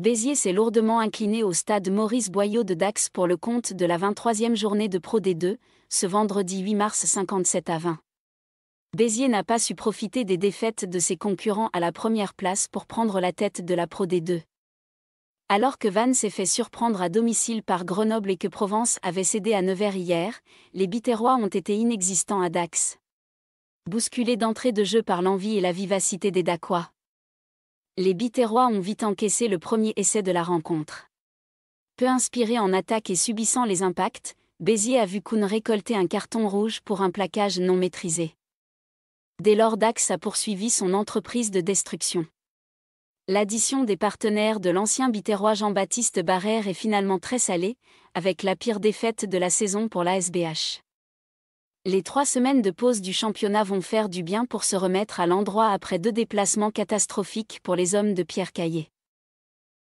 Béziers s'est lourdement incliné au stade Maurice Boyau de Dax pour le compte de la 23e journée de Pro D2, ce vendredi 8 mars 57 à 20. Béziers n'a pas su profiter des défaites de ses concurrents à la première place pour prendre la tête de la Pro D2. Alors que Vannes s'est fait surprendre à domicile par Grenoble et que Provence avait cédé à Nevers hier, les Biterrois ont été inexistants à Dax. Bousculés d'entrée de jeu par l'envie et la vivacité des Dacois les Biterrois ont vite encaissé le premier essai de la rencontre. Peu inspiré en attaque et subissant les impacts, Béziers a vu Kuhn récolter un carton rouge pour un plaquage non maîtrisé. Dès lors, Dax a poursuivi son entreprise de destruction. L'addition des partenaires de l'ancien Biterrois Jean-Baptiste Barrère est finalement très salée, avec la pire défaite de la saison pour la SBH. Les trois semaines de pause du championnat vont faire du bien pour se remettre à l'endroit après deux déplacements catastrophiques pour les hommes de Pierre Caillé.